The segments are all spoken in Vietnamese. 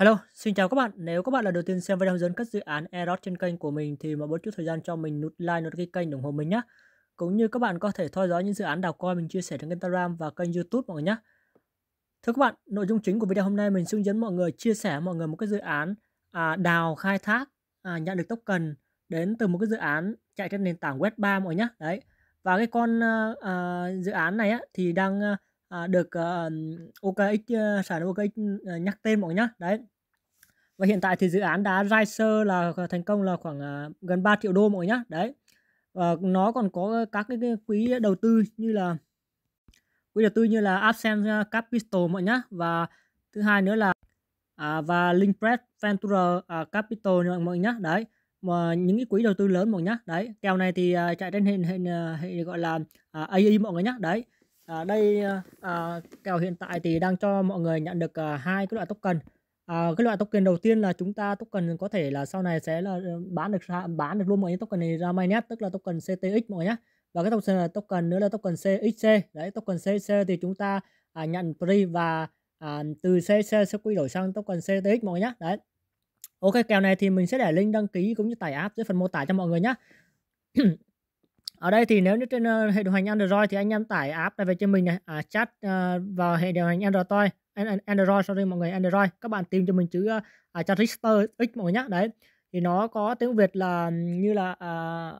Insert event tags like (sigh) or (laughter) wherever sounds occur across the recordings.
Hello, xin chào các bạn. Nếu các bạn là đầu tiên xem video hướng dẫn các dự án Eros trên kênh của mình thì mà bớt chút thời gian cho mình nút like, nút cái kênh ủng hộ mình nhé. Cũng như các bạn có thể theo dõi những dự án đào coi mình chia sẻ trên Instagram và kênh YouTube mọi người nhé. Thưa các bạn, nội dung chính của video hôm nay mình hướng dẫn mọi người chia sẻ mọi người một cái dự án à, đào khai thác à, nhận được token đến từ một cái dự án chạy trên nền tảng Web3 mọi người nhé. Đấy. Và cái con à, dự án này á, thì đang ờ, à, được uh, OKX uh, sản OKX uh, nhắc tên mọi nhá đấy và hiện tại thì dự án đá Riser là thành công là khoảng uh, gần 3 triệu đô mọi nhá đấy và nó còn có các cái, cái quỹ đầu tư như là quỹ đầu tư như là Absen Capital mọi nhá và thứ hai nữa là à, và Linkpress Venture à, Capital mọi nhá đấy mà những cái quỹ đầu tư lớn mọi nhá đấy kèo này thì à, chạy trên hình hình, hình, gọi là à, AI mọi người nhá đấy à, đây à, à, kèo hiện tại thì đang cho mọi người nhận được à, hai cái loại token à, cái loại token đầu tiên là chúng ta token có thể là sau này sẽ là ừ, bán được bán được luôn mọi người token này ra mainnet tức là token CTX mọi người nhé và cái token token nữa là token CXC đấy token CXC thì chúng ta à, nhận free và à, từ CXC sẽ quy đổi sang token CTX mọi người nhé đấy ok kèo này thì mình sẽ để link đăng ký cũng như tải app dưới phần mô tả cho mọi người nhé (clears throat) ở đây thì nếu như trên uh, hệ điều hành Android thì anh em tải app này về cho mình này à, chat uh, vào hệ điều hành Android Android sorry mọi người Android các bạn tìm cho mình chữ uh, chat register x mọi người nhá đấy thì nó có tiếng Việt là như là uh, à,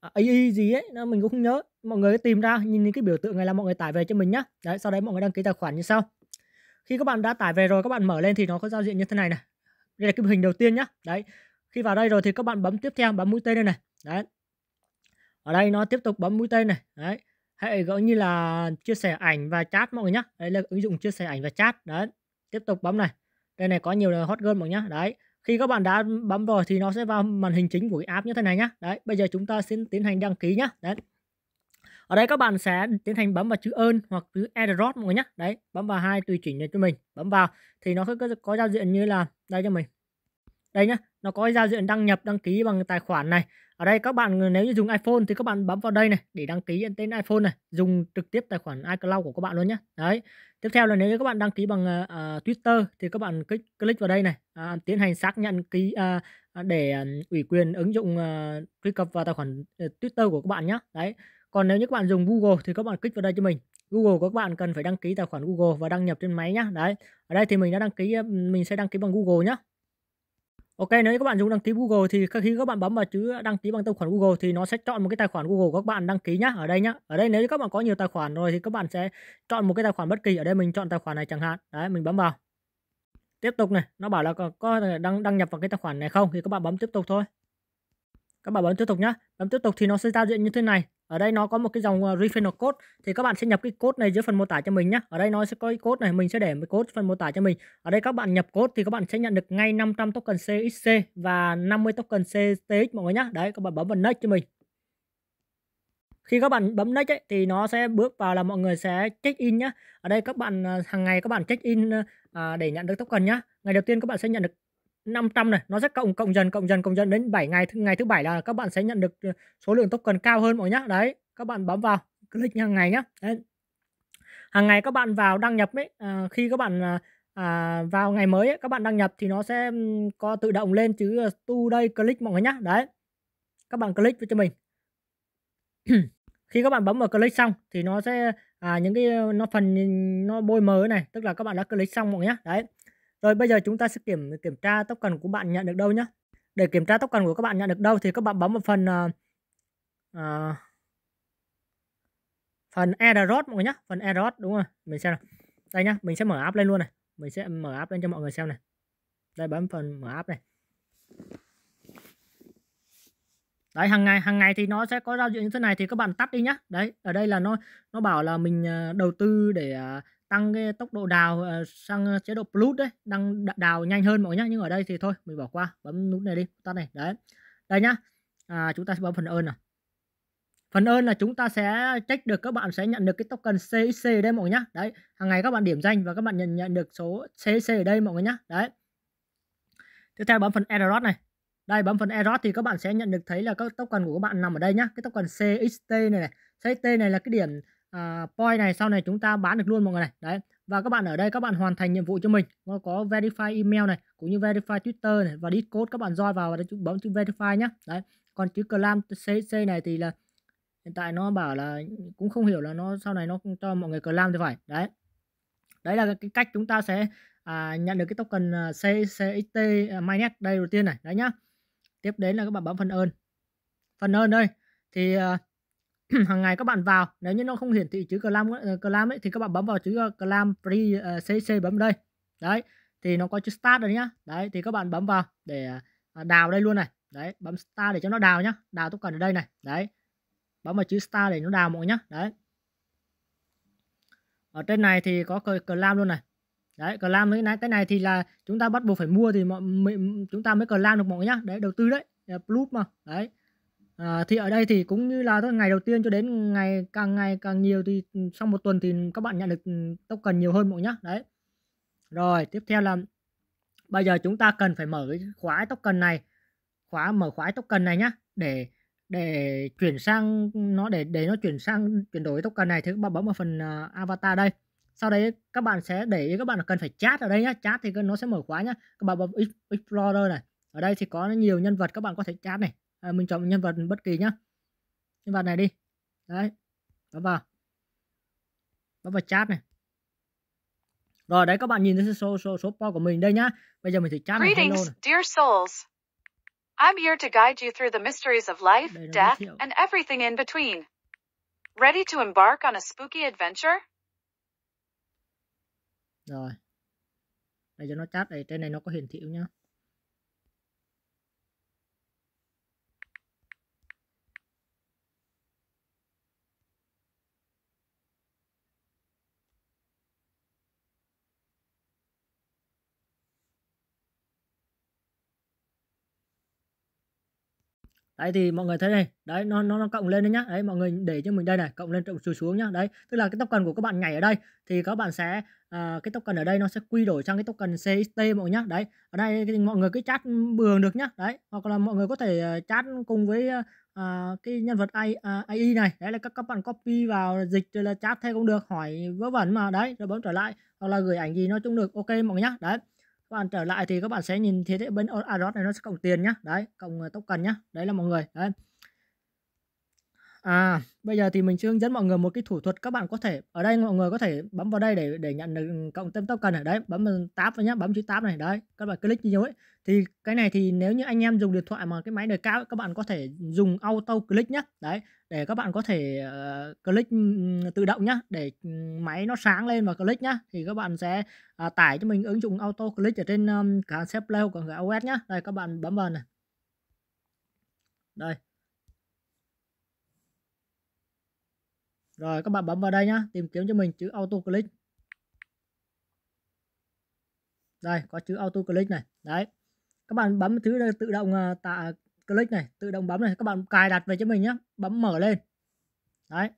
à, AI gì ấy nó mình cũng không nhớ mọi người tìm ra nhìn cái biểu tượng này là mọi người tải về cho mình nhá đấy sau đấy mọi người đăng ký tài khoản như sau khi các bạn đã tải về rồi các bạn mở lên thì nó có giao diện như thế này này đây là cái hình đầu tiên nhá đấy khi vào đây rồi thì các bạn bấm tiếp theo bấm mũi tên đây này đấy ở đây nó tiếp tục bấm mũi tên này đấy hãy gỡ như là chia sẻ ảnh và chat mọi người nhé đấy là ứng dụng chia sẻ ảnh và chat đấy tiếp tục bấm này đây này có nhiều là hot girl mọi người nhé đấy khi các bạn đã bấm rồi thì nó sẽ vào màn hình chính của cái app như thế này nhá đấy bây giờ chúng ta sẽ tiến hành đăng ký nhá đấy ở đây các bạn sẽ tiến hành bấm vào chữ ơn hoặc chữ airdrop mọi người nhá đấy bấm vào hai tùy chỉnh này cho mình bấm vào thì nó có, có giao diện như là đây cho mình đây nhá nó có giao diện đăng nhập đăng ký bằng tài khoản này ở đây các bạn ờ, nếu như dùng iPhone thì các bạn bấm vào đây này để đăng ký tên iPhone này, dùng trực tiếp tài khoản iCloud của các bạn luôn nhé. Đấy. Tiếp theo là nếu như các bạn đăng ký bằng uh, Twitter thì các bạn click, click vào đây này, uh, tiến hành xác nhận ký uh, để uh, ủy quyền ứng dụng uh, truy cập vào tài khoản uh, Twitter của các bạn nhé. Đấy. Còn nếu như các bạn dùng Google thì các bạn click vào đây cho mình. Google của các bạn cần phải đăng ký tài khoản Google và đăng nhập trên máy nhé Đấy. Ở đây thì mình đã đăng ký mình sẽ đăng ký bằng Google nhé Ok, nếu như các bạn dùng đăng ký Google thì khi các bạn bấm vào chữ đăng ký bằng tài khoản Google thì nó sẽ chọn một cái tài khoản Google của các bạn đăng ký nhá. Ở đây nhá. Ở đây nếu như các bạn có nhiều tài khoản rồi thì các bạn sẽ chọn một cái tài khoản bất kỳ. Ở đây mình chọn tài khoản này chẳng hạn. Đấy, mình bấm vào. Tiếp tục này, nó bảo là có đăng đăng nhập vào cái tài khoản này không thì các bạn bấm tiếp tục thôi. Các bạn bấm tiếp tục nhá. Bấm tiếp tục thì nó sẽ giao diện như thế này ở đây nó có một cái dòng ờ, referral code thì các bạn sẽ nhập cái code này dưới phần mô tả cho mình nhé ở đây nó sẽ có cái code này mình sẽ để một code phần mô tả cho mình ở đây các bạn nhập code thì các bạn sẽ nhận được ngay 500 token CXC và 50 token CTX mọi người nhé đấy các bạn bấm vào next cho mình khi các bạn bấm next ấy, thì nó sẽ bước vào là mọi người sẽ check in nhé ở đây các bạn ờ, hàng ngày các bạn check in ờ, à, để nhận được token nhá ngày đầu tiên các bạn sẽ nhận được 500 này nó sẽ cộng cộng dần cộng dần cộng dần đến 7 ngày ngày thứ bảy là các bạn sẽ nhận được ờ, số lượng token cao hơn mọi nhá đấy các bạn bấm vào click hàng ngày nhá đấy. hàng ngày các bạn vào đăng nhập ấy à, khi các bạn ờ, à, vào ngày mới ấy, các bạn đăng nhập thì nó sẽ có tự động lên chứ tu đây click mọi người nhá đấy các bạn click cho mình (clears throat) khi các bạn bấm vào click xong thì nó sẽ à, những cái nó phần nó bôi mờ này tức là các bạn đã click xong mọi người nhá đấy rồi bây giờ chúng ta sẽ kiểm kiểm tra tốc cần của bạn nhận được đâu nhé. Để kiểm tra tốc cần của các bạn nhận được đâu thì các bạn bấm vào phần uh, uh, phần error mọi người nhé. Phần error đúng không Mình xem nào. Đây nhá, mình sẽ mở app lên luôn này. Mình sẽ mở app lên cho mọi người xem này. Đây bấm phần mở app này. Đấy hàng ngày hàng ngày thì nó sẽ có giao diện như thế này thì các bạn tắt đi nhá. Đấy, ở đây là nó nó bảo là mình ờ, đầu tư để tăng cái tốc độ đào ờ, sang ờ, chế độ plus đấy đang đào nhanh hơn mọi người nhá nhưng ở đây thì thôi mình bỏ qua bấm nút này đi tắt này đấy đây nhá à, chúng ta sẽ bấm phần ơn nào phần ơn là chúng ta sẽ check được các bạn sẽ nhận được cái token CXC đây mọi người nhá đấy hàng ngày các bạn điểm danh và các bạn nhận nhận được số CXC ở đây mọi người nhá đấy tiếp theo bấm phần error này đây bấm phần error thì các bạn sẽ nhận được thấy là các token của các bạn nằm ở đây nhá cái token CXT này này CXT này là cái điểm à, này sau này chúng ta bán được luôn mọi người này đấy và các bạn ở đây các bạn hoàn thành nhiệm vụ cho mình nó có verify email này cũng như verify twitter này và discord các bạn roi vào và bấm chữ verify nhé đấy còn chữ clam cc này thì là hiện tại nó bảo là cũng không hiểu là nó sau này nó cho mọi người clam thì phải đấy đấy là cái cách chúng ta sẽ à, nhận được cái token à, cct à, mainnet đây đầu tiên này đấy nhá tiếp đến là các bạn bấm phần ơn phần ơn đây thì à, (clears throat) hàng ngày các bạn vào nếu như nó không hiển thị chữ clam ờ, clam ấy thì các bạn bấm vào chữ ờ, clam free cc ờ, bấm đây đấy thì nó có chữ start rồi nhá đấy thì các bạn bấm vào để à, đào đây luôn này đấy bấm start để cho nó đào nhá đào tất cả ở đây này đấy bấm vào chữ start để nó đào mọi nhá đấy ở trên này thì có clam luôn này đấy clam cái này cái này thì là chúng ta bắt buộc phải mua thì mọi, chúng ta mới clam được mọi nhá đấy đầu tư đấy plus mà đấy À, thì ở đây thì cũng như là thôi ngày đầu tiên cho đến ngày càng ngày càng nhiều thì ừ, sau một tuần thì các bạn nhận được ừ, token nhiều hơn mọi nhá đấy rồi tiếp theo là bây giờ chúng ta cần phải mở cái khóa token này khóa mở khóa token này nhá để để chuyển sang nó để để nó chuyển sang chuyển đổi token này thì các bạn bấm vào phần ờ, avatar đây sau đấy các bạn sẽ để ý các bạn cần phải chat ở đây nhá chat thì nó sẽ mở khóa nhá các bạn bấm explorer này ở đây thì có nhiều nhân vật các bạn có thể chat này à, mình chọn nhân vật bất kỳ nhá nhân vật này đi đấy bấm vào bấm vào chat này rồi đấy các bạn nhìn thấy số số số po của mình đây nhá bây giờ mình thử chat này hello này. dear souls I'm here to guide you through the mysteries of life, death, and everything in between. Ready to embark on a spooky adventure? Rồi. Để cho nó chat đây, trên này nó có hiển thị nhá. đấy thì mọi người thấy này đấy nó nó, nó cộng lên đấy nhá đấy mọi người để cho mình đây này cộng lên cộng xuống xuống nhá đấy tức là cái token của các bạn nhảy ở đây thì các bạn sẽ à, cái token ở đây nó sẽ quy đổi sang cái token CXT mọi người nhá đấy ở đây thì mọi người cứ chat bường được nhá đấy hoặc là mọi người có thể à, chat cùng với à, cái nhân vật AI, à, AI này đấy là các các bạn copy vào dịch rồi là chat theo cũng được hỏi vớ vẩn mà đấy rồi bấm trở lại hoặc là gửi ảnh gì nó cũng được ok mọi người nhá đấy các bạn trở lại thì các bạn sẽ nhìn thế hệ bên Aros này nó sẽ cộng tiền nhá đấy cộng ờ, token nhá đấy là mọi người đấy À, bây giờ thì mình sẽ hướng dẫn mọi người một cái thủ thuật các bạn có thể ở đây mọi người có thể bấm vào đây để để nhận được cộng thêm token ở đấy, bấm vào tab vào nhá, bấm chữ tab này đấy, các bạn click như ấy. Thì cái này thì nếu như anh em dùng điện thoại mà cái máy đời cao ấy, các bạn có thể dùng auto click nhá. Đấy, để các bạn có thể uh, click tự động nhá để máy nó sáng lên và click nhá. Thì các bạn sẽ uh, tải cho mình ứng dụng auto click ở trên um, cả set play hoặc cả iOS nhá. Đây các bạn bấm vào này. Đây Rồi các bạn bấm vào đây nhá, tìm kiếm cho mình chữ auto click. Đây, có chữ auto click này. Đấy. Các bạn bấm thứ này, tự động à, tạo à, click này, tự động bấm này, các bạn cài đặt về cho mình nhé. Bấm mở lên. Đấy.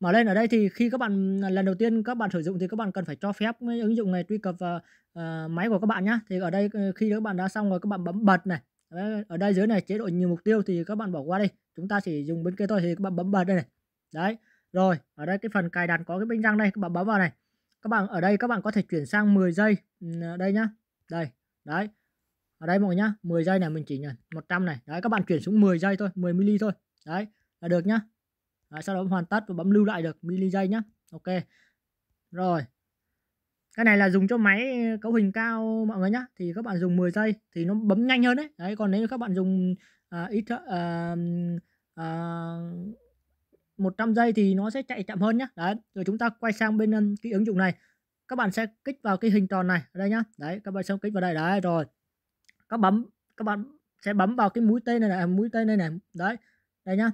Mở lên ở đây thì khi các bạn à, lần đầu tiên các bạn sử dụng thì các bạn cần phải cho phép ứng dụng này truy cập vào uh, máy của các bạn nhé. Thì ở đây ờ, khi các bạn đã xong rồi các bạn bấm bật này. Đấy, ở đây dưới này chế độ nhiều mục tiêu thì các bạn bỏ qua đi. Chúng ta chỉ dùng bên kia thôi thì các bạn bấm bật đây này. Đấy. Rồi, ở đây cái phần cài đặt có cái bánh răng đây, các bạn bấm vào này. Các bạn ở đây các bạn có thể chuyển sang 10 giây. Ừ, đây nhá. Đây. Đấy. Ở đây mọi người nhá, 10 giây này mình chỉ nhận 100 này. Đấy các bạn chuyển xuống 10 giây thôi, 10 mili thôi. Đấy, là được nhá. Đấy, sau đó hoàn tất và bấm lưu lại được mili giây nhá. Ok. Rồi. Cái này là dùng cho máy cấu hình cao mọi người nhá. Thì các bạn dùng 10 giây thì nó bấm nhanh hơn đấy. Đấy còn nếu các bạn dùng uh, ít uh, uh, 100 giây thì nó sẽ chạy chậm hơn nhé đấy rồi chúng ta quay sang bên cái ứng dụng này các bạn sẽ kích vào cái hình tròn này ở đây nhá đấy các bạn sẽ kích vào đây đấy rồi các bấm các bạn sẽ bấm vào cái mũi tên này này mũi tên này này đấy đây nhá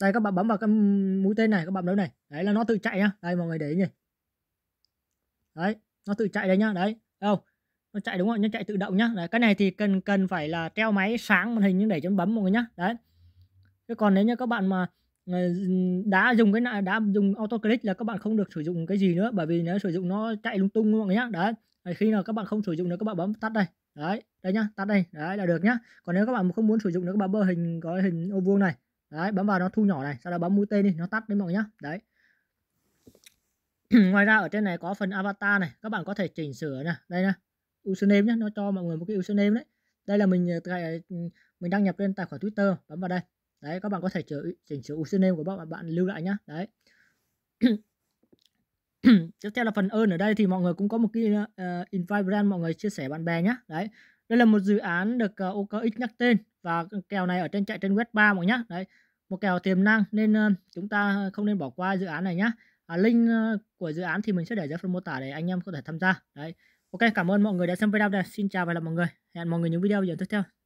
đây các bạn bấm vào cái mũi tên này các bạn đâu này đấy là nó tự chạy nhá đây mọi người để ý nhỉ đấy nó tự chạy đây nhá đấy không nó chạy đúng không nó chạy tự động nhá đấy, cái này thì cần cần phải là treo máy sáng màn hình nhưng để cho bấm mọi người nhá đấy thế còn nếu như các bạn mà ờ, đã dùng cái này đã dùng auto click là các bạn không được sử dụng cái gì nữa bởi vì nếu sử dụng nó chạy lung tung mọi người nhá đấy khi nào các bạn không sử dụng nữa các bạn bấm tắt đây đấy đây nhá tắt đây đấy là được nhá còn nếu các bạn không muốn sử dụng nữa các bạn bơ hình có hình ô vuông này đấy bấm vào nó thu nhỏ này sau đó bấm mũi tên đi nó tắt đấy mọi người nhá đấy (clears throat) ngoài ra ở trên này có phần avatar này các bạn có thể chỉnh sửa nè đây nè username nhé nó cho mọi người một cái username đấy đây là mình ờ, ờ, ừ, mình đăng nhập lên tài khoản twitter bấm vào đây đấy các bạn có thể chỉnh chỉnh sửa username của bạn bạn lưu lại nhá đấy (coughs) tiếp theo là phần ơn ở đây thì mọi người cũng có một cái uh, invite brand mọi người chia sẻ bạn bè nhé đấy đây là một dự án được uh, OKX nhắc tên và kèo này ở trên chạy trên web 3 mọi nhá đấy một kèo tiềm năng nên uh, chúng ta không nên bỏ qua dự án này nhá à, link uh, của dự án thì mình sẽ để dưới phần mô tả để anh em có thể tham gia đấy Ok, cảm ơn mọi người đã xem video này. Xin chào và hẹn gặp mọi người. Hẹn mọi người những video giờ tiếp theo.